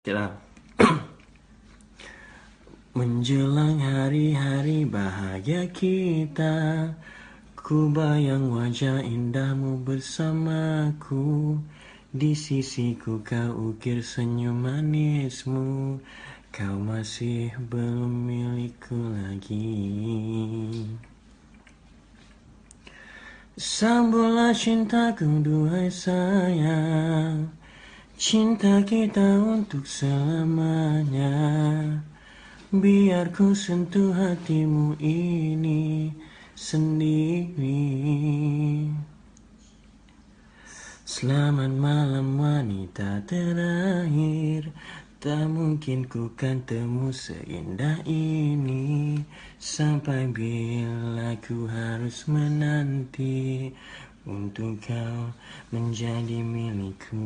Okeylah. Menjelang hari-hari bahagia kita Ku bayang wajah indahmu bersamaku Di sisiku kau ukir senyum manismu Kau masih belum milikku lagi Sambulah cintaku duhai sayang Cinta kita untuk selamanya Biar ku sentuh hatimu ini sendiri Selamat malam wanita terakhir Tak mungkin ku kan temu seindah ini Sampai bila ku harus menanti untuk kau menjadi milikku.